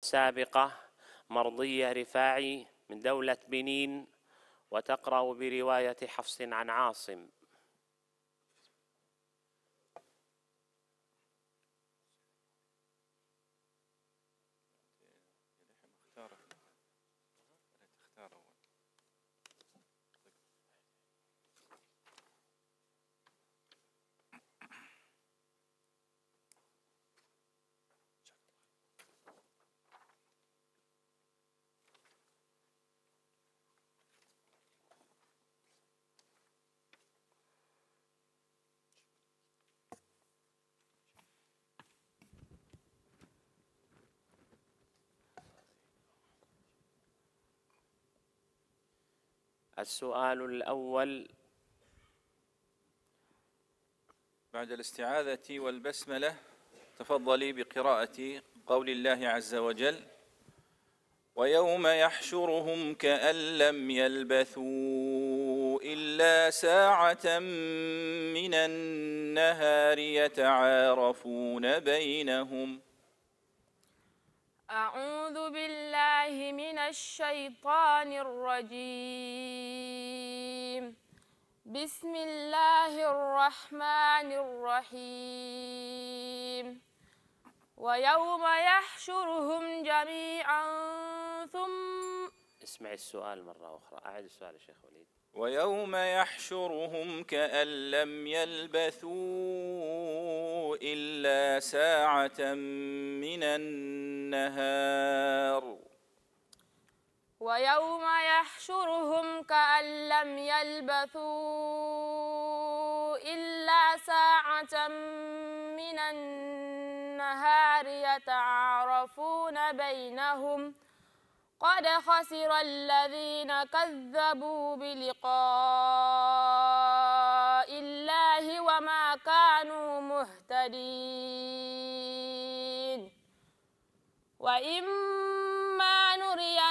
سابقة مرضية رفاعي من دولة بنين وتقرأ برواية حفص عن عاصم السؤال الأول بعد الاستعاذة والبسملة تفضلي بقراءة قول الله عز وجل ويوم يحشرهم كأن لم يلبثوا إلا ساعة من النهار يتعارفون بينهم ۖ أعوذ بالله من الشيطان الرجيم بسم الله الرحمن الرحيم ويوم يحشرهم جميعا ثم اسمعي السؤال مرة أخرى أعد السؤال يا شيخ وليد ويوم يحشرهم كأن لم يلبثوا إلا ساعة من النهار ويوم يحشرهم كأن لم يلبثوا إلا ساعة من النهار يتعارفون بينهم ۖ قد خسر الذين كذبوا بلقاء الله وما كانوا مهتدين وإما نرينك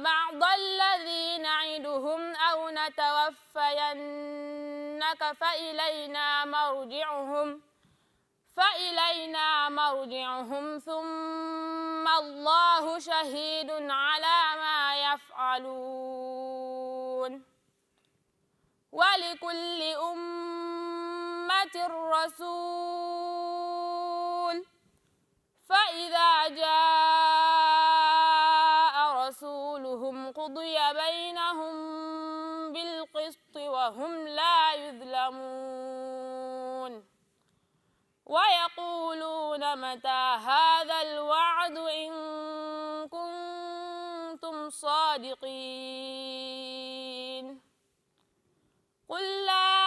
بعض الذي نعدهم أو نتوفينك فإلينا مرجعهم ۖ فإلينا مرجعهم ثم الله شهيد على ما يفعلون ولكل أمة رسول متى هذا الوعد إن كنتم صادقين قل لا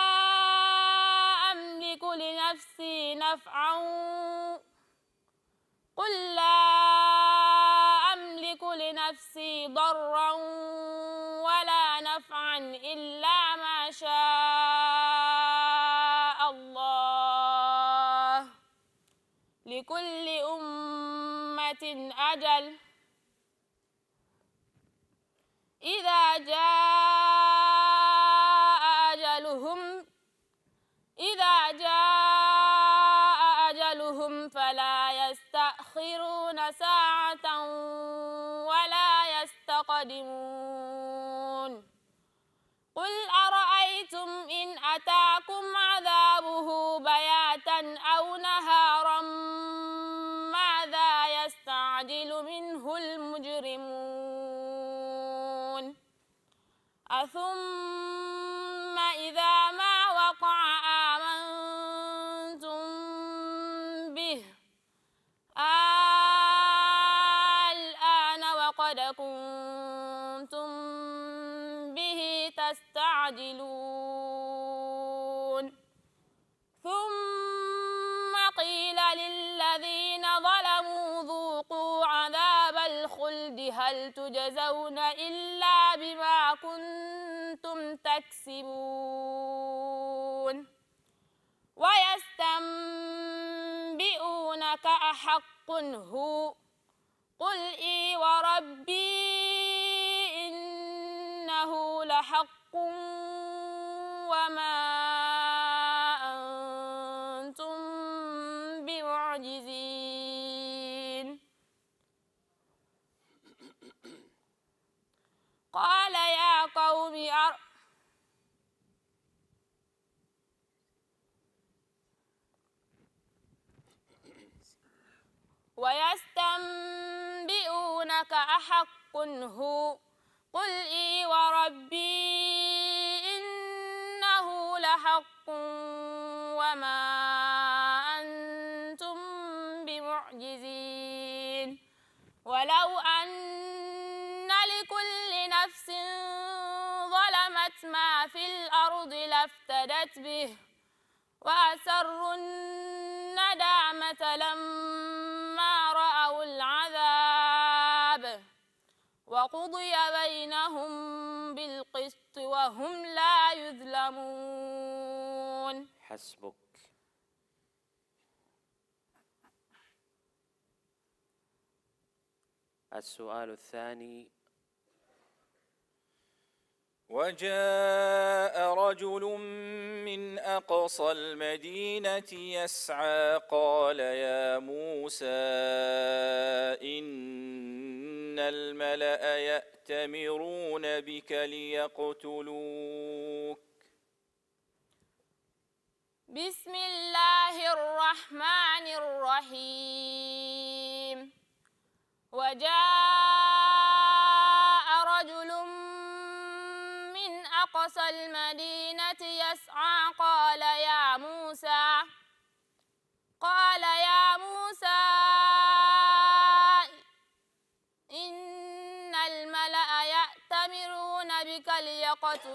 أملك لنفسي نفعا قل لا أملك لنفسي ضرا ولا نفعا إلا لكل أمة أجل إذا جاء أجلهم إذا جاء أجلهم فلا يستأخرون ساعة ولا يستقدمون ثم إذا ما وقع آمنتم به الآن وقد كنتم به تستعجلون ثم قيل للذين ظلموا ذوقوا عذاب الخلد هل تجزون يكذبون ويستنبئونك أحق هو قل إي وربي إنه لحق ويستنبئونك أحق هو قل إي وربي إنه لحق وما أنتم بمعجزين ولو أن لكل نفس ظلمت ما في الأرض لافتدت به وأسروا الندامة لما وقضي بينهم بالقسط وهم لا يظلمون حسبك السؤال الثاني وجاء رجل من أقصى المدينة يسعى قال يا موسى إن إن الملأ يأتمرون بك ليقتلوك بسم الله الرحمن الرحيم وجاء رجل من أقصى المدينة يسعى قال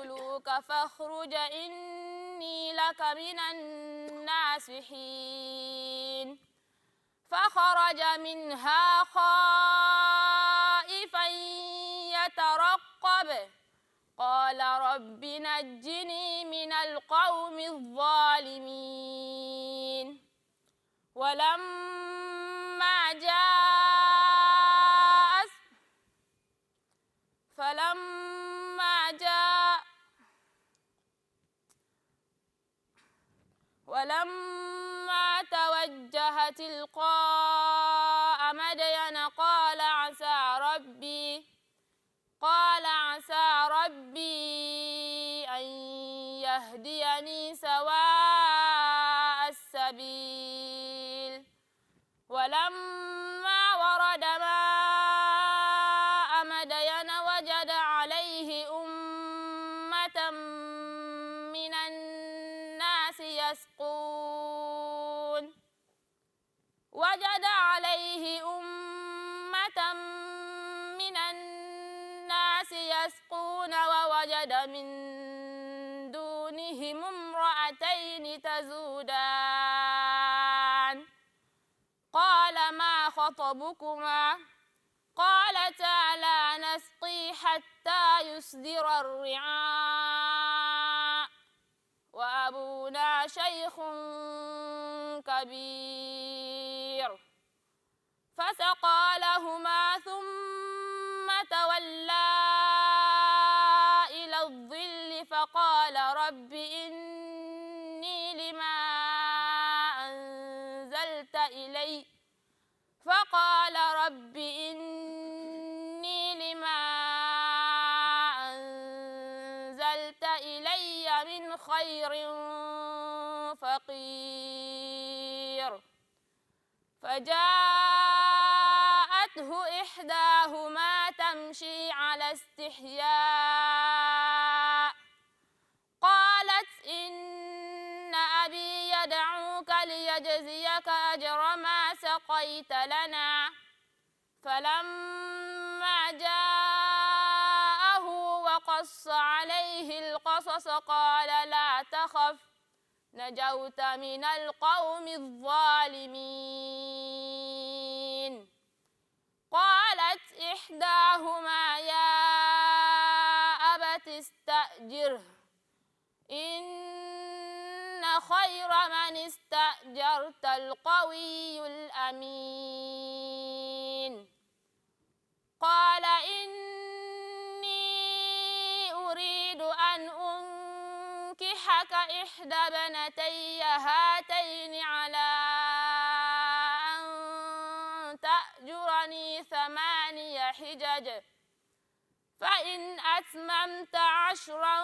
يبتلوك فاخرج إني لك من الناصحين فخرج منها خائفا يترقب قال رب نجني من القوم الظالمين ولما جاء فلما ولما توجه تلقاء مدين قال عسى ربي قال عسى ربي أن يهديني سواء السبيل ولما يسقون ووجد من دونهم امرأتين تزودان قال ما خطبكما قالتا لا نسقي حتى يسدر الرعاء وأبونا شيخ كبير فسقى لهما ثم رب إني لما أنزلت إلي فقال رب إني لما أنزلت إلي من خير فقير فجاءته إحداهما تمشي على استحياء قضيت لنا فلما جاءه وقص عليه القصص قال لا تخف نجوت من القوم الظالمين قالت إحداهما يا أبت استأجره إن خير من استأجره استأجرت القوي الأمين قال إني أريد أن أنكحك إحدى بنتي هاتين على أن تأجرني ثماني حجج فإن أتممت عشرا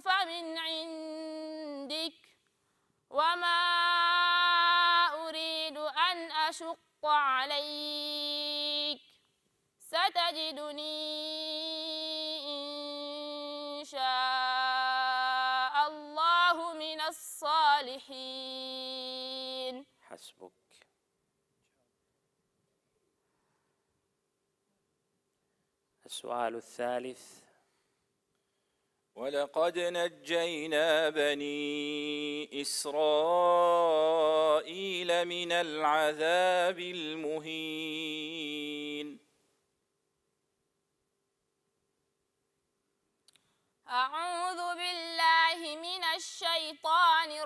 فمن عندك وما عليك ستجدني إن شاء الله من الصالحين حسبك السؤال الثالث ولقد نجينا بني إسرائيل من العذاب المهين أعوذ بالله من الشيطان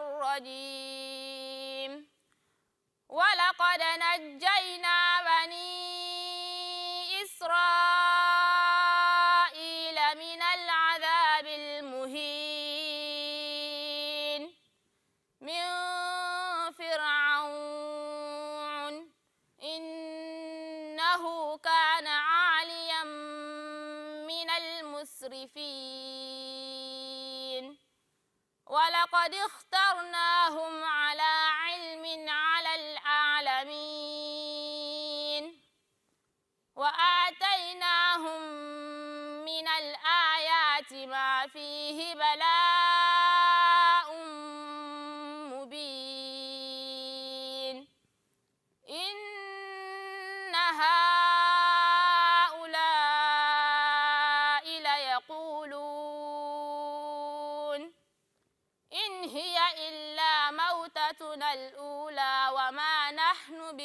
قد اخترناهم على علم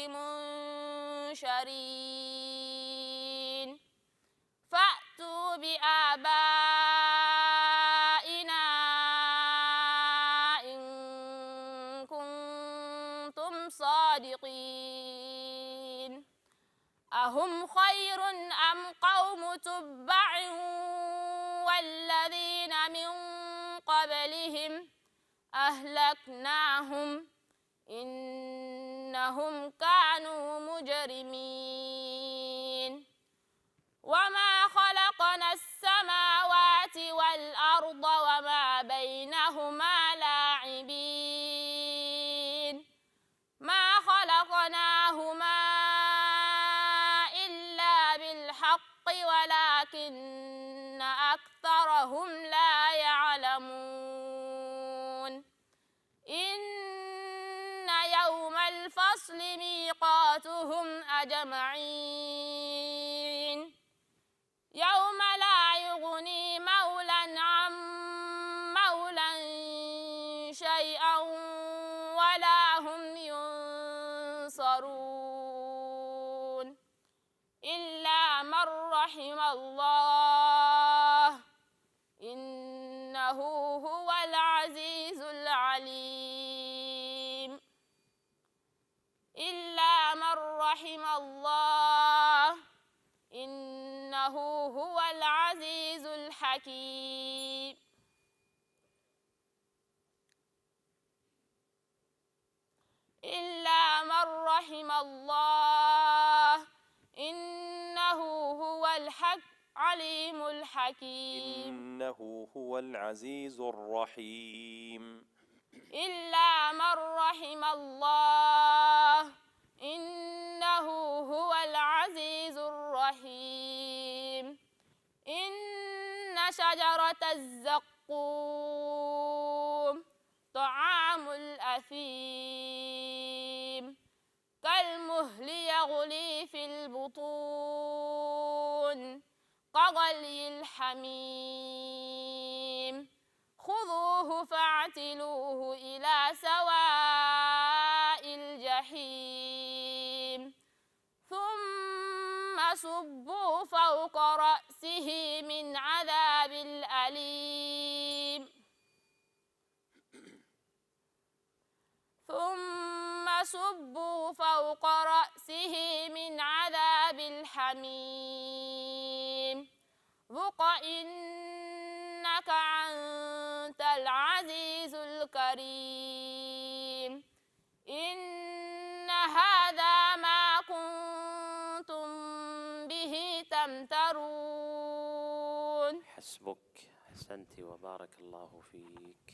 منشرين فأتوا بآبائنا إن كنتم صادقين أهم خير أم قوم تبع والذين من قبلهم أهلكناهم إنهم كانوا ولكن أكثرهم لا من رحم الله إنه هو العزيز العليم إلا من رحم الله إنه هو العزيز الحكيم إلا من رحم الله الحق عليم الحكيم إنه هو العزيز الرحيم إلا من رحم الله إنه هو العزيز الرحيم إن شجرة الزقوم طعام الأثيم كالمهل يغلي في البطون كغلي الحميم خذوه فاعتلوه إلى سواء الجحيم ثم صبوا فوق رأسه من عذاب يصبوا فوق رأسه من عذاب الحميم ذق إنك أنت العزيز الكريم إن هذا ما كنتم به تمترون حسبك أحسنت وبارك الله فيك